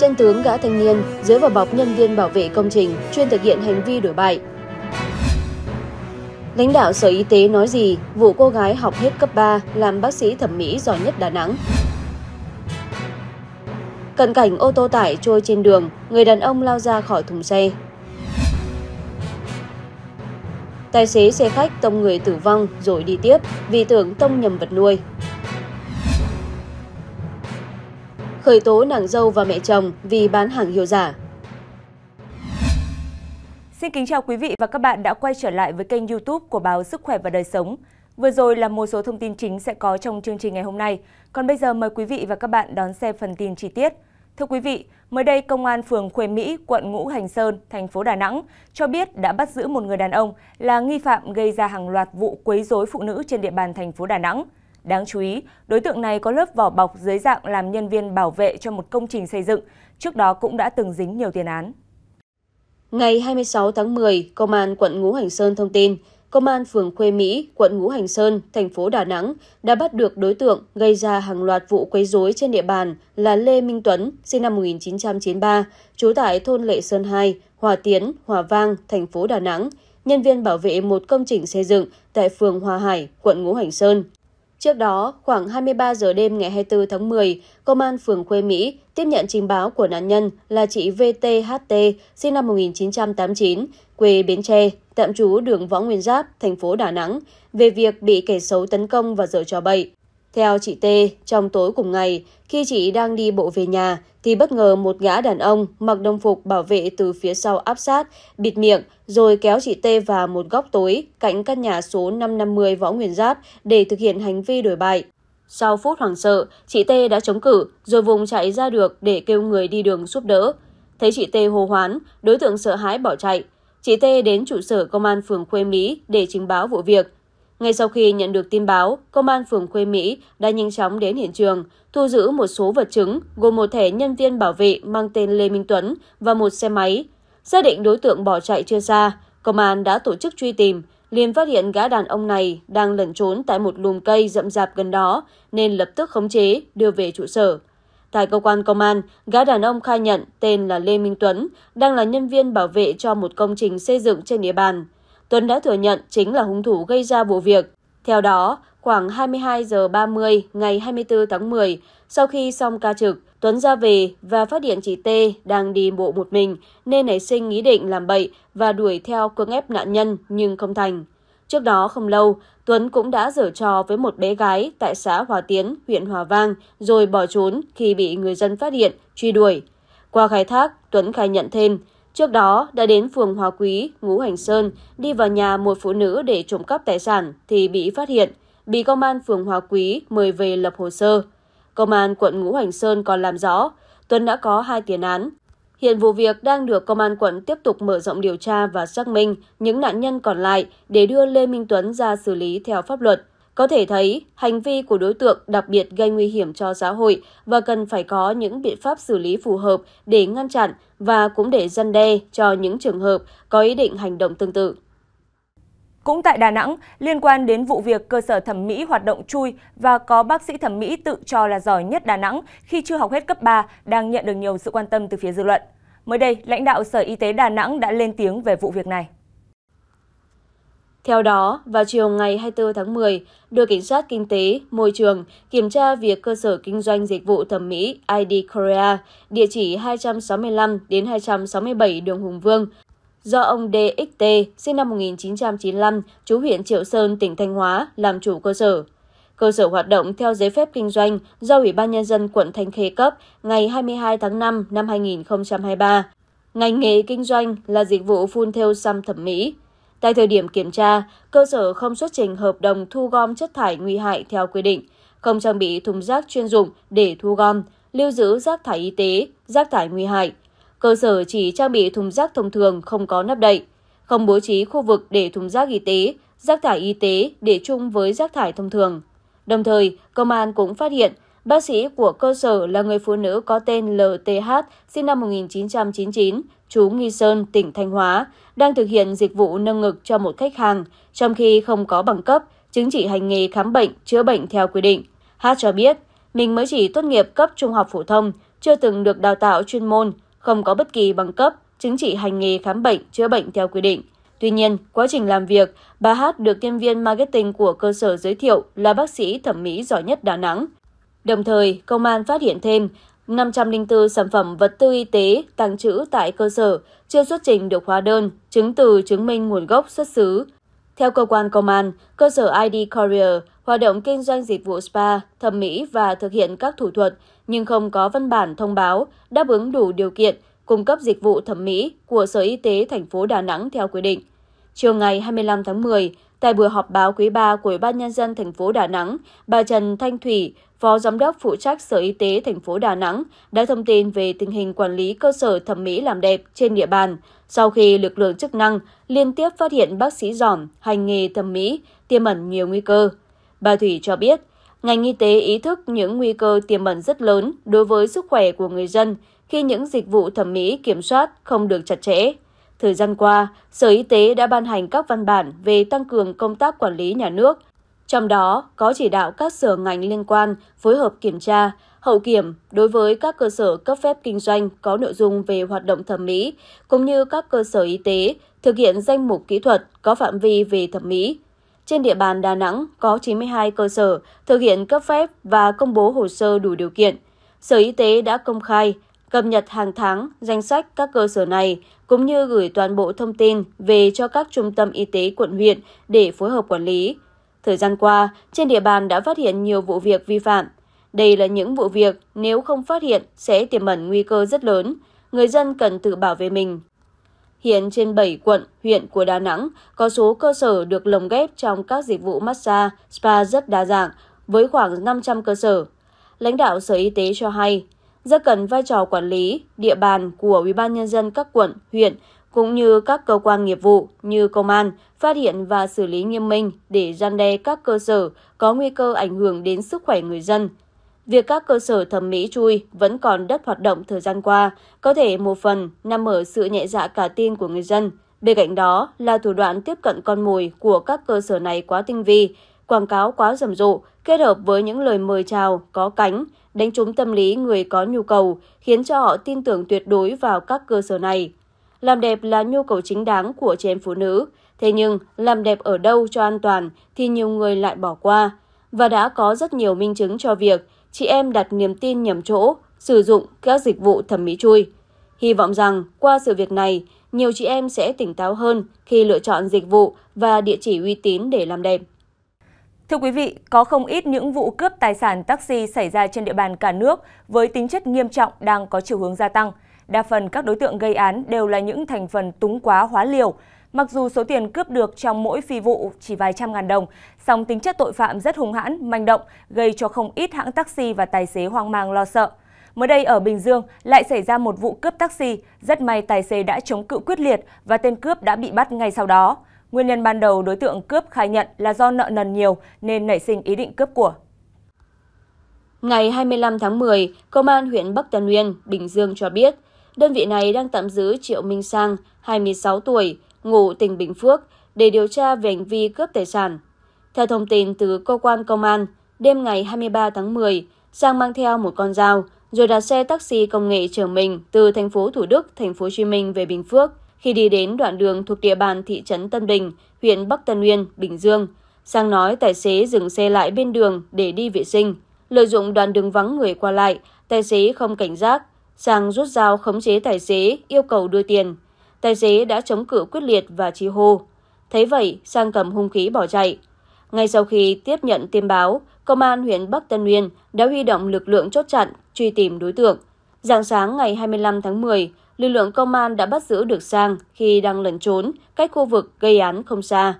chân tướng gã thanh niên dưới vỏ bọc nhân viên bảo vệ công trình chuyên thực hiện hành vi đổi bại. Lãnh đạo Sở Y tế nói gì vụ cô gái học hết cấp 3 làm bác sĩ thẩm mỹ giỏi nhất Đà Nẵng? Cận cảnh ô tô tải trôi trên đường, người đàn ông lao ra khỏi thùng xe. Tài xế xe khách tông người tử vong rồi đi tiếp vì tưởng tông nhầm vật nuôi. khởi tố nàng dâu và mẹ chồng vì bán hàng hiệu giả. Xin kính chào quý vị và các bạn đã quay trở lại với kênh youtube của báo Sức khỏe và đời sống. Vừa rồi là một số thông tin chính sẽ có trong chương trình ngày hôm nay. Còn bây giờ mời quý vị và các bạn đón xem phần tin chi tiết. Thưa quý vị, mới đây Công an phường Khuê Mỹ, quận Ngũ Hành Sơn, thành phố Đà Nẵng cho biết đã bắt giữ một người đàn ông là nghi phạm gây ra hàng loạt vụ quấy rối phụ nữ trên địa bàn thành phố Đà Nẵng. Đáng chú ý, đối tượng này có lớp vỏ bọc dưới dạng làm nhân viên bảo vệ cho một công trình xây dựng, trước đó cũng đã từng dính nhiều tiền án. Ngày 26 tháng 10, Công an quận Ngũ Hành Sơn thông tin, Công an phường Khuê Mỹ, quận Ngũ Hành Sơn, thành phố Đà Nẵng đã bắt được đối tượng gây ra hàng loạt vụ quấy rối trên địa bàn là Lê Minh Tuấn, sinh năm 1993, trú tại thôn Lệ Sơn 2, Hòa Tiến, Hòa Vang, thành phố Đà Nẵng, nhân viên bảo vệ một công trình xây dựng tại phường Hòa Hải, quận Ngũ Hành Sơn. Trước đó, khoảng 23 giờ đêm ngày 24 tháng 10, Công an phường Khuê Mỹ tiếp nhận trình báo của nạn nhân là chị VTHT, sinh năm 1989, quê Bến Tre, tạm trú đường Võ Nguyên Giáp, thành phố Đà Nẵng, về việc bị kẻ xấu tấn công và dở trò bậy. Theo chị T, trong tối cùng ngày, khi chị đang đi bộ về nhà, thì bất ngờ một gã đàn ông mặc đồng phục bảo vệ từ phía sau áp sát, bịt miệng, rồi kéo chị T vào một góc tối cạnh căn nhà số 550 Võ Nguyên Giáp để thực hiện hành vi đổi bại. Sau phút hoảng sợ, chị T đã chống cử rồi vùng chạy ra được để kêu người đi đường giúp đỡ. Thấy chị T hô hoán, đối tượng sợ hãi bỏ chạy. Chị T đến trụ sở công an phường Khuê Mỹ để trình báo vụ việc, ngay sau khi nhận được tin báo, công an phường Khuê Mỹ đã nhanh chóng đến hiện trường, thu giữ một số vật chứng gồm một thẻ nhân viên bảo vệ mang tên Lê Minh Tuấn và một xe máy. Xác định đối tượng bỏ chạy chưa xa, công an đã tổ chức truy tìm, liền phát hiện gã đàn ông này đang lẩn trốn tại một lùm cây rậm rạp gần đó nên lập tức khống chế đưa về trụ sở. Tại cơ quan công an, gã đàn ông khai nhận tên là Lê Minh Tuấn, đang là nhân viên bảo vệ cho một công trình xây dựng trên địa bàn. Tuấn đã thừa nhận chính là hung thủ gây ra vụ việc. Theo đó, khoảng 22 giờ 30 ngày 24 tháng 10, sau khi xong ca trực, Tuấn ra về và phát hiện chị T đang đi bộ một mình nên nảy sinh ý định làm bậy và đuổi theo cưỡng ép nạn nhân nhưng không thành. Trước đó không lâu, Tuấn cũng đã dở trò với một bé gái tại xã Hòa Tiến, huyện Hòa Vang rồi bỏ trốn khi bị người dân phát hiện, truy đuổi. Qua khai thác, Tuấn khai nhận thêm, Trước đó, đã đến phường Hòa Quý, Ngũ Hành Sơn, đi vào nhà một phụ nữ để trộm cắp tài sản thì bị phát hiện, bị công an phường Hòa Quý mời về lập hồ sơ. Công an quận Ngũ Hành Sơn còn làm rõ, Tuấn đã có hai tiền án. Hiện vụ việc đang được công an quận tiếp tục mở rộng điều tra và xác minh những nạn nhân còn lại để đưa Lê Minh Tuấn ra xử lý theo pháp luật. Có thể thấy, hành vi của đối tượng đặc biệt gây nguy hiểm cho xã hội và cần phải có những biện pháp xử lý phù hợp để ngăn chặn và cũng để dân đe cho những trường hợp có ý định hành động tương tự. Cũng tại Đà Nẵng, liên quan đến vụ việc cơ sở thẩm mỹ hoạt động chui và có bác sĩ thẩm mỹ tự cho là giỏi nhất Đà Nẵng khi chưa học hết cấp 3 đang nhận được nhiều sự quan tâm từ phía dư luận. Mới đây, lãnh đạo Sở Y tế Đà Nẵng đã lên tiếng về vụ việc này. Theo đó, vào chiều ngày 24 tháng 10, đội Cảnh sát Kinh tế, Môi trường kiểm tra việc cơ sở kinh doanh dịch vụ thẩm mỹ ID Korea, địa chỉ 265-267 đường Hùng Vương, do ông DXT, sinh năm 1995, chú huyện Triệu Sơn, tỉnh Thanh Hóa, làm chủ cơ sở. Cơ sở hoạt động theo giấy phép kinh doanh do Ủy ban Nhân dân quận Thanh Khê cấp ngày 22 tháng 5 năm 2023. Ngành nghề kinh doanh là dịch vụ phun theo xăm thẩm mỹ. Tại thời điểm kiểm tra, cơ sở không xuất trình hợp đồng thu gom chất thải nguy hại theo quy định, không trang bị thùng rác chuyên dụng để thu gom, lưu giữ rác thải y tế, rác thải nguy hại. Cơ sở chỉ trang bị thùng rác thông thường không có nắp đậy, không bố trí khu vực để thùng rác y tế, rác thải y tế để chung với rác thải thông thường. Đồng thời, công an cũng phát hiện bác sĩ của cơ sở là người phụ nữ có tên LTH sinh năm 1999, chú Nghi Sơn, tỉnh Thanh Hóa, đang thực hiện dịch vụ nâng ngực cho một khách hàng, trong khi không có bằng cấp, chứng chỉ hành nghề khám bệnh, chữa bệnh theo quy định. Hát cho biết, mình mới chỉ tốt nghiệp cấp trung học phổ thông, chưa từng được đào tạo chuyên môn, không có bất kỳ bằng cấp, chứng chỉ hành nghề khám bệnh, chữa bệnh theo quy định. Tuy nhiên, quá trình làm việc, bà Hát được nhân viên marketing của cơ sở giới thiệu là bác sĩ thẩm mỹ giỏi nhất Đà Nẵng. Đồng thời, công an phát hiện thêm 504 sản phẩm vật tư y tế tăng trữ tại cơ sở chưa xuất trình được hóa đơn, chứng từ chứng minh nguồn gốc xuất xứ. Theo cơ quan công an, cơ sở ID Courier hoạt động kinh doanh dịch vụ spa, thẩm mỹ và thực hiện các thủ thuật nhưng không có văn bản thông báo đáp ứng đủ điều kiện cung cấp dịch vụ thẩm mỹ của Sở Y tế thành phố Đà Nẵng theo quy định. Chiều ngày 25 tháng 10, Tại buổi họp báo quý 3 của Ủy ban nhân dân thành phố Đà Nẵng, bà Trần Thanh Thủy, Phó Giám đốc phụ trách Sở Y tế thành phố Đà Nẵng đã thông tin về tình hình quản lý cơ sở thẩm mỹ làm đẹp trên địa bàn sau khi lực lượng chức năng liên tiếp phát hiện bác sĩ giỏm hành nghề thẩm mỹ tiềm ẩn nhiều nguy cơ. Bà Thủy cho biết, ngành y tế ý thức những nguy cơ tiềm ẩn rất lớn đối với sức khỏe của người dân khi những dịch vụ thẩm mỹ kiểm soát không được chặt chẽ. Thời gian qua, Sở Y tế đã ban hành các văn bản về tăng cường công tác quản lý nhà nước, trong đó có chỉ đạo các sở ngành liên quan phối hợp kiểm tra, hậu kiểm đối với các cơ sở cấp phép kinh doanh có nội dung về hoạt động thẩm mỹ, cũng như các cơ sở y tế thực hiện danh mục kỹ thuật có phạm vi về thẩm mỹ. Trên địa bàn Đà Nẵng có 92 cơ sở thực hiện cấp phép và công bố hồ sơ đủ điều kiện. Sở Y tế đã công khai cập nhật hàng tháng danh sách các cơ sở này, cũng như gửi toàn bộ thông tin về cho các trung tâm y tế quận huyện để phối hợp quản lý. Thời gian qua, trên địa bàn đã phát hiện nhiều vụ việc vi phạm. Đây là những vụ việc nếu không phát hiện sẽ tiềm ẩn nguy cơ rất lớn. Người dân cần tự bảo vệ mình. Hiện trên 7 quận, huyện của Đà Nẵng có số cơ sở được lồng ghép trong các dịch vụ massage, spa rất đa dạng, với khoảng 500 cơ sở. Lãnh đạo Sở Y tế cho hay, rất cần vai trò quản lý, địa bàn của ubnd các quận, huyện cũng như các cơ quan nghiệp vụ như công an phát hiện và xử lý nghiêm minh để gian đe các cơ sở có nguy cơ ảnh hưởng đến sức khỏe người dân. Việc các cơ sở thẩm mỹ chui vẫn còn đất hoạt động thời gian qua có thể một phần nằm ở sự nhẹ dạ cả tin của người dân. Bên cạnh đó là thủ đoạn tiếp cận con mồi của các cơ sở này quá tinh vi, quảng cáo quá rầm rộ, kết hợp với những lời mời chào có cánh, đánh trúng tâm lý người có nhu cầu, khiến cho họ tin tưởng tuyệt đối vào các cơ sở này. Làm đẹp là nhu cầu chính đáng của chị em phụ nữ, thế nhưng làm đẹp ở đâu cho an toàn thì nhiều người lại bỏ qua. Và đã có rất nhiều minh chứng cho việc chị em đặt niềm tin nhầm chỗ, sử dụng các dịch vụ thẩm mỹ chui. Hy vọng rằng qua sự việc này, nhiều chị em sẽ tỉnh táo hơn khi lựa chọn dịch vụ và địa chỉ uy tín để làm đẹp. Thưa quý vị, có không ít những vụ cướp tài sản taxi xảy ra trên địa bàn cả nước với tính chất nghiêm trọng đang có chiều hướng gia tăng. Đa phần các đối tượng gây án đều là những thành phần túng quá hóa liều. Mặc dù số tiền cướp được trong mỗi phi vụ chỉ vài trăm ngàn đồng, song tính chất tội phạm rất hung hãn, manh động, gây cho không ít hãng taxi và tài xế hoang mang lo sợ. Mới đây ở Bình Dương lại xảy ra một vụ cướp taxi, rất may tài xế đã chống cự quyết liệt và tên cướp đã bị bắt ngay sau đó. Nguyên nhân ban đầu đối tượng cướp khai nhận là do nợ nần nhiều nên nảy sinh ý định cướp của. Ngày 25 tháng 10, Công an huyện Bắc Tân Uyên, Bình Dương cho biết, đơn vị này đang tạm giữ Triệu Minh Sang, 26 tuổi, ngụ tỉnh Bình Phước, để điều tra về hành vi cướp tài sản. Theo thông tin từ cơ quan công an, đêm ngày 23 tháng 10, Sang mang theo một con dao, rồi đặt xe taxi công nghệ chở mình từ thành phố Thủ Đức, thành phố Hồ Chí Minh về Bình Phước. Khi đi đến đoạn đường thuộc địa bàn thị trấn Tân Bình, huyện Bắc Tân Uyên, Bình Dương, Sang nói tài xế dừng xe lại bên đường để đi vệ sinh. Lợi dụng đoạn đường vắng người qua lại, tài xế không cảnh giác. Sang rút dao khống chế tài xế, yêu cầu đưa tiền. Tài xế đã chống cự quyết liệt và chi hô. Thấy vậy, Sang cầm hung khí bỏ chạy. Ngay sau khi tiếp nhận tin báo, Công an huyện Bắc Tân Uyên đã huy động lực lượng chốt chặn, truy tìm đối tượng. Dạng sáng ngày 25 tháng 10, lực lượng công an đã bắt giữ được Sang khi đang lẩn trốn cách khu vực gây án không xa.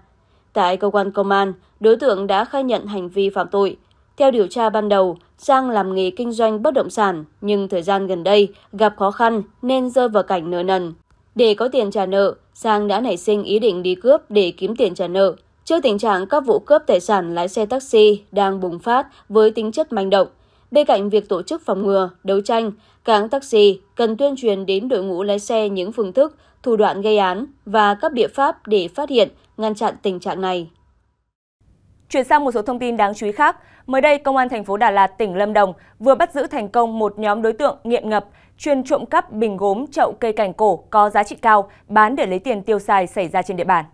Tại cơ quan công an, đối tượng đã khai nhận hành vi phạm tội. Theo điều tra ban đầu, Sang làm nghề kinh doanh bất động sản nhưng thời gian gần đây gặp khó khăn nên rơi vào cảnh nợ nần. Để có tiền trả nợ, Sang đã nảy sinh ý định đi cướp để kiếm tiền trả nợ. Trước tình trạng các vụ cướp tài sản lái xe taxi đang bùng phát với tính chất manh động, Bên cạnh việc tổ chức phòng ngừa, đấu tranh, cảng taxi cần tuyên truyền đến đội ngũ lái xe những phương thức, thủ đoạn gây án và các biện pháp để phát hiện, ngăn chặn tình trạng này. Chuyển sang một số thông tin đáng chú ý khác, mới đây công an thành phố Đà Lạt, tỉnh Lâm Đồng vừa bắt giữ thành công một nhóm đối tượng nghiện ngập chuyên trộm cắp bình gốm chậu cây cảnh cổ có giá trị cao bán để lấy tiền tiêu xài xảy ra trên địa bàn.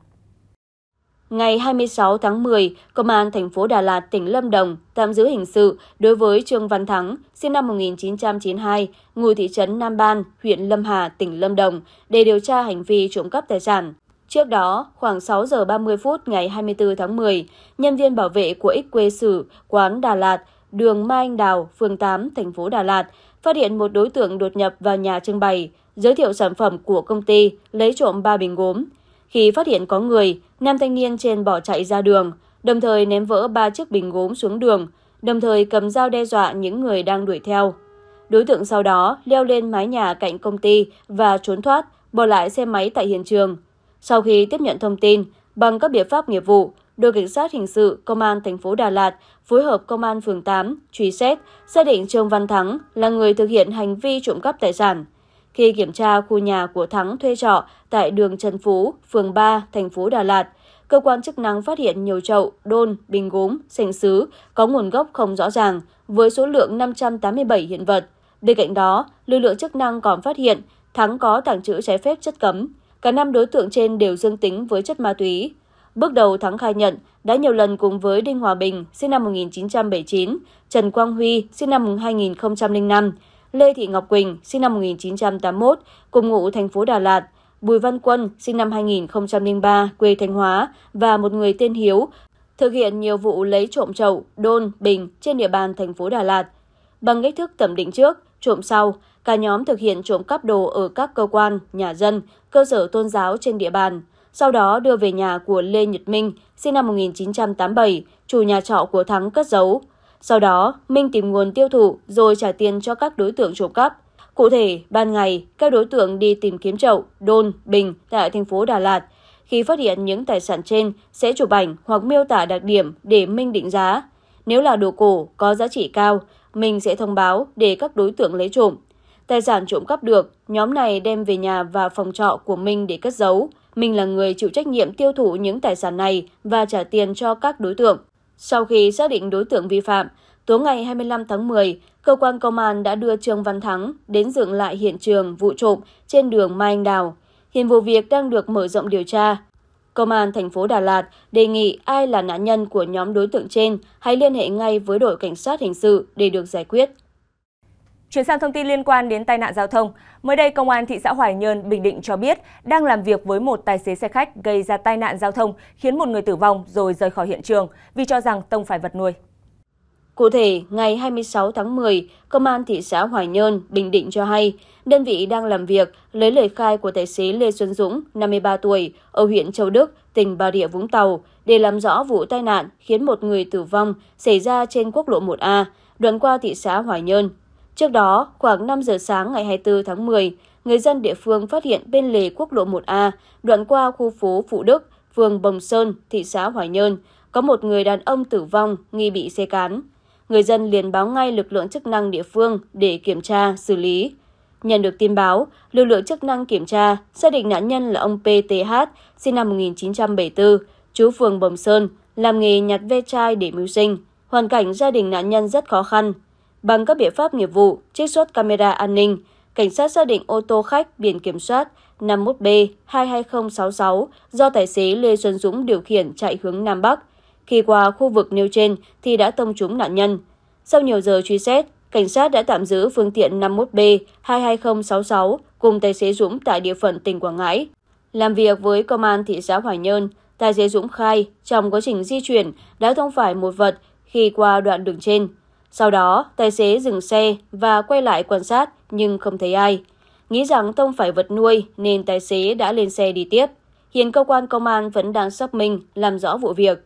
Ngày 26 tháng 10, Công an thành phố Đà Lạt, tỉnh Lâm Đồng tạm giữ hình sự đối với Trương Văn Thắng, sinh năm 1992, ngụ thị trấn Nam Ban, huyện Lâm Hà, tỉnh Lâm Đồng, để điều tra hành vi trộm cắp tài sản. Trước đó, khoảng 6 giờ 30 phút ngày 24 tháng 10, nhân viên bảo vệ của X Quê Sử, quán Đà Lạt, đường Mai Anh Đào, phường 8, thành phố Đà Lạt, phát hiện một đối tượng đột nhập vào nhà trưng bày, giới thiệu sản phẩm của công ty, lấy trộm 3 bình gốm. Khi phát hiện có người, nam thanh niên trên bỏ chạy ra đường, đồng thời ném vỡ ba chiếc bình gốm xuống đường, đồng thời cầm dao đe dọa những người đang đuổi theo. Đối tượng sau đó leo lên mái nhà cạnh công ty và trốn thoát, bỏ lại xe máy tại hiện trường. Sau khi tiếp nhận thông tin, bằng các biện pháp nghiệp vụ, đội cảnh sát hình sự công an thành phố Đà Lạt phối hợp công an phường 8 truy xét, xác định Trương Văn Thắng là người thực hiện hành vi trộm cắp tài sản khi kiểm tra khu nhà của Thắng thuê trọ tại đường Trần Phú, phường 3, thành phố Đà Lạt. Cơ quan chức năng phát hiện nhiều chậu, đôn, bình gốm, sành sứ có nguồn gốc không rõ ràng, với số lượng 587 hiện vật. Bên cạnh đó, lực lượng chức năng còn phát hiện Thắng có tàng trữ trái phép chất cấm. Cả năm đối tượng trên đều dương tính với chất ma túy. Bước đầu Thắng khai nhận đã nhiều lần cùng với Đinh Hòa Bình, sinh năm 1979, Trần Quang Huy, sinh năm 2005, Lê Thị Ngọc Quỳnh, sinh năm 1981, cùng ngụ thành phố Đà Lạt, Bùi Văn Quân, sinh năm 2003, quê Thanh Hóa, và một người tên Hiếu, thực hiện nhiều vụ lấy trộm chậu, đôn, bình trên địa bàn thành phố Đà Lạt. Bằng cách thức thẩm định trước, trộm sau, cả nhóm thực hiện trộm cắp đồ ở các cơ quan, nhà dân, cơ sở tôn giáo trên địa bàn, sau đó đưa về nhà của Lê Nhật Minh, sinh năm 1987, chủ nhà trọ của Thắng cất giấu. Sau đó, Minh tìm nguồn tiêu thụ rồi trả tiền cho các đối tượng trộm cắp. Cụ thể, ban ngày, các đối tượng đi tìm kiếm chậu, đôn, bình tại thành phố Đà Lạt. Khi phát hiện những tài sản trên, sẽ chụp ảnh hoặc miêu tả đặc điểm để Minh định giá. Nếu là đồ cổ có giá trị cao, Minh sẽ thông báo để các đối tượng lấy trộm. Tài sản trộm cắp được, nhóm này đem về nhà và phòng trọ của Minh để cất giấu. Minh là người chịu trách nhiệm tiêu thụ những tài sản này và trả tiền cho các đối tượng. Sau khi xác định đối tượng vi phạm, tối ngày 25 tháng 10, cơ quan công an đã đưa Trương Văn Thắng đến dựng lại hiện trường vụ trộm trên đường Mai Anh Đào. Hiện vụ việc đang được mở rộng điều tra. Công an thành phố Đà Lạt đề nghị ai là nạn nhân của nhóm đối tượng trên hãy liên hệ ngay với đội cảnh sát hình sự để được giải quyết. Chuyển sang thông tin liên quan đến tai nạn giao thông, mới đây Công an thị xã Hoài Nhơn, Bình Định cho biết đang làm việc với một tài xế xe khách gây ra tai nạn giao thông khiến một người tử vong rồi rời khỏi hiện trường vì cho rằng tông phải vật nuôi. Cụ thể, ngày 26 tháng 10, Công an thị xã Hoài Nhơn, Bình Định cho hay, đơn vị đang làm việc lấy lời khai của tài xế Lê Xuân Dũng, 53 tuổi, ở huyện Châu Đức, tỉnh Bà Rịa Vũng Tàu, để làm rõ vụ tai nạn khiến một người tử vong xảy ra trên quốc lộ 1A, đoạn qua thị xã Hoài Nhơn, Trước đó, khoảng 5 giờ sáng ngày 24 tháng 10, người dân địa phương phát hiện bên lề quốc lộ 1A, đoạn qua khu phố Phụ Đức, phường Bồng Sơn, thị xã Hoài Nhơn, có một người đàn ông tử vong nghi bị xe cán. Người dân liền báo ngay lực lượng chức năng địa phương để kiểm tra, xử lý. Nhận được tin báo, lực lượng chức năng kiểm tra, xác định nạn nhân là ông PTH, sinh năm 1974, chú phường Bồng Sơn, làm nghề nhặt ve chai để mưu sinh. Hoàn cảnh gia đình nạn nhân rất khó khăn, Bằng các biện pháp nghiệp vụ, trích xuất camera an ninh, cảnh sát xác định ô tô khách biển kiểm soát 51B22066 do tài xế Lê Xuân Dũng điều khiển chạy hướng Nam Bắc. Khi qua khu vực nêu trên thì đã tông trúng nạn nhân. Sau nhiều giờ truy xét, cảnh sát đã tạm giữ phương tiện 51B22066 cùng tài xế Dũng tại địa phận tỉnh Quảng Ngãi. Làm việc với công an thị xã Hoài Nhơn, tài xế Dũng khai trong quá trình di chuyển đã thông phải một vật khi qua đoạn đường trên. Sau đó, tài xế dừng xe và quay lại quan sát nhưng không thấy ai. Nghĩ rằng Tông phải vật nuôi nên tài xế đã lên xe đi tiếp. Hiện cơ quan công an vẫn đang xác minh làm rõ vụ việc.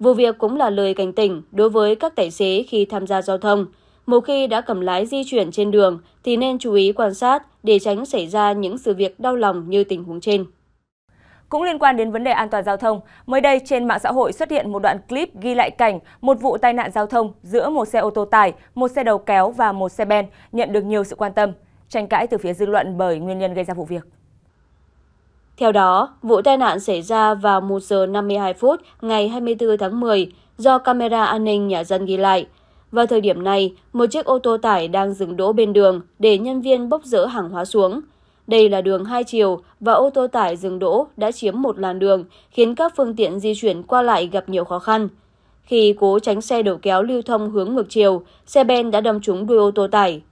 Vụ việc cũng là lời cảnh tỉnh đối với các tài xế khi tham gia giao thông. Một khi đã cầm lái di chuyển trên đường thì nên chú ý quan sát để tránh xảy ra những sự việc đau lòng như tình huống trên. Cũng liên quan đến vấn đề an toàn giao thông, mới đây trên mạng xã hội xuất hiện một đoạn clip ghi lại cảnh một vụ tai nạn giao thông giữa một xe ô tô tải, một xe đầu kéo và một xe ben nhận được nhiều sự quan tâm, tranh cãi từ phía dư luận bởi nguyên nhân gây ra vụ việc. Theo đó, vụ tai nạn xảy ra vào 1 giờ 52 phút ngày 24 tháng 10 do camera an ninh nhà dân ghi lại. Vào thời điểm này, một chiếc ô tô tải đang dừng đỗ bên đường để nhân viên bốc dỡ hàng hóa xuống – đây là đường hai chiều và ô tô tải dừng đỗ đã chiếm một làn đường, khiến các phương tiện di chuyển qua lại gặp nhiều khó khăn. Khi cố tránh xe đầu kéo lưu thông hướng ngược chiều, xe ben đã đâm trúng đuôi ô tô tải.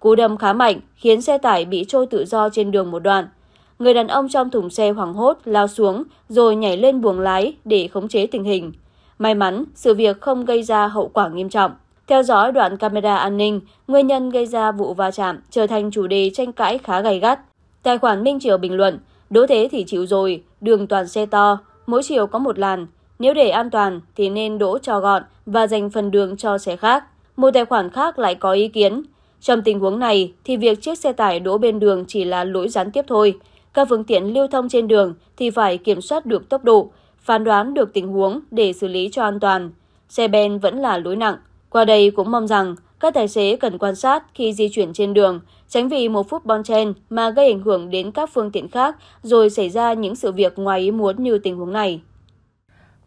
Cú đâm khá mạnh khiến xe tải bị trôi tự do trên đường một đoạn. Người đàn ông trong thùng xe hoảng hốt lao xuống rồi nhảy lên buồng lái để khống chế tình hình. May mắn, sự việc không gây ra hậu quả nghiêm trọng. Theo dõi đoạn camera an ninh, nguyên nhân gây ra vụ va chạm trở thành chủ đề tranh cãi khá gay gắt. Tài khoản Minh Triều bình luận, đỗ thế thì chịu rồi, đường toàn xe to, mỗi chiều có một làn. Nếu để an toàn thì nên đỗ cho gọn và dành phần đường cho xe khác. Một tài khoản khác lại có ý kiến. Trong tình huống này thì việc chiếc xe tải đỗ bên đường chỉ là lỗi gián tiếp thôi. Các phương tiện lưu thông trên đường thì phải kiểm soát được tốc độ, phán đoán được tình huống để xử lý cho an toàn. Xe ben vẫn là lỗi nặng. Qua đây cũng mong rằng các tài xế cần quan sát khi di chuyển trên đường, tránh vì một phút bon chen mà gây ảnh hưởng đến các phương tiện khác rồi xảy ra những sự việc ngoài ý muốn như tình huống này.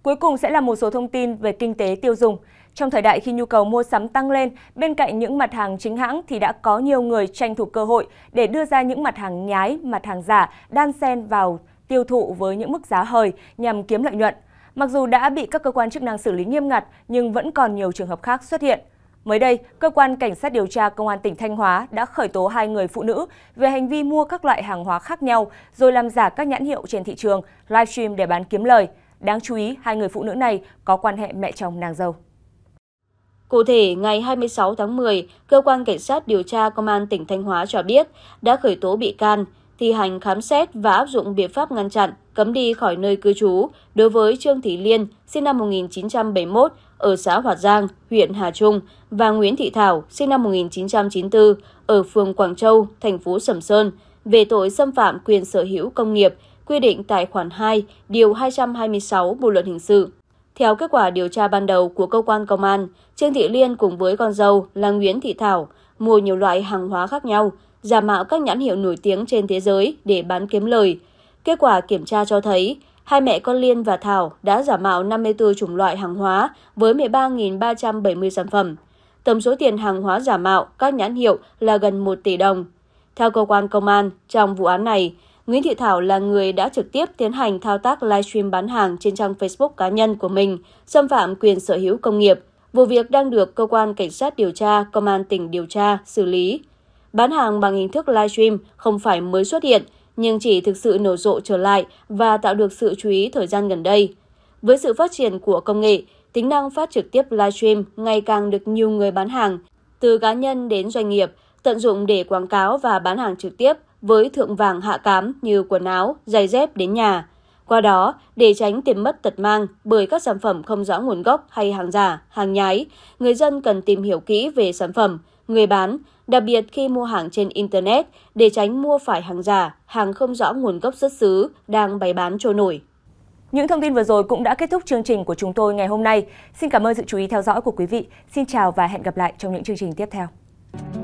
Cuối cùng sẽ là một số thông tin về kinh tế tiêu dùng. Trong thời đại khi nhu cầu mua sắm tăng lên, bên cạnh những mặt hàng chính hãng thì đã có nhiều người tranh thủ cơ hội để đưa ra những mặt hàng nhái, mặt hàng giả đan xen vào tiêu thụ với những mức giá hời nhằm kiếm lợi nhuận. Mặc dù đã bị các cơ quan chức năng xử lý nghiêm ngặt nhưng vẫn còn nhiều trường hợp khác xuất hiện. Mới đây, cơ quan cảnh sát điều tra công an tỉnh Thanh Hóa đã khởi tố hai người phụ nữ về hành vi mua các loại hàng hóa khác nhau rồi làm giả các nhãn hiệu trên thị trường, livestream để bán kiếm lời. Đáng chú ý, hai người phụ nữ này có quan hệ mẹ chồng nàng dâu. Cụ thể, ngày 26 tháng 10, cơ quan cảnh sát điều tra công an tỉnh Thanh Hóa cho biết đã khởi tố bị can, thi hành khám xét và áp dụng biện pháp ngăn chặn, cấm đi khỏi nơi cư trú đối với Trương Thị Liên, sinh năm 1971, ở xã Hòa Giang, huyện Hà Trung và Nguyễn Thị Thảo, sinh năm 1994, ở phường Quảng Châu, thành phố Sầm Sơn, về tội xâm phạm quyền sở hữu công nghiệp, quy định tại khoản 2, điều 226 Bộ luật hình sự. Theo kết quả điều tra ban đầu của cơ quan công an, Trương Thị Liên cùng với con dâu là Nguyễn Thị Thảo mua nhiều loại hàng hóa khác nhau, giả mạo các nhãn hiệu nổi tiếng trên thế giới để bán kiếm lời. Kết quả kiểm tra cho thấy hai mẹ con Liên và Thảo đã giả mạo 54 chủng loại hàng hóa với 13.370 sản phẩm. Tổng số tiền hàng hóa giả mạo các nhãn hiệu là gần 1 tỷ đồng. Theo cơ quan công an, trong vụ án này, Nguyễn Thị Thảo là người đã trực tiếp tiến hành thao tác livestream bán hàng trên trang Facebook cá nhân của mình, xâm phạm quyền sở hữu công nghiệp. Vụ việc đang được cơ quan cảnh sát điều tra công an tỉnh điều tra xử lý. Bán hàng bằng hình thức livestream không phải mới xuất hiện nhưng chỉ thực sự nổ rộ trở lại và tạo được sự chú ý thời gian gần đây. Với sự phát triển của công nghệ, tính năng phát trực tiếp livestream ngày càng được nhiều người bán hàng, từ cá nhân đến doanh nghiệp, tận dụng để quảng cáo và bán hàng trực tiếp với thượng vàng hạ cám như quần áo, giày dép đến nhà. Qua đó, để tránh tiền mất tật mang bởi các sản phẩm không rõ nguồn gốc hay hàng giả, hàng nhái, người dân cần tìm hiểu kỹ về sản phẩm, người bán, đặc biệt khi mua hàng trên Internet để tránh mua phải hàng giả, hàng không rõ nguồn gốc xuất xứ đang bày bán trôi nổi. Những thông tin vừa rồi cũng đã kết thúc chương trình của chúng tôi ngày hôm nay. Xin cảm ơn sự chú ý theo dõi của quý vị. Xin chào và hẹn gặp lại trong những chương trình tiếp theo.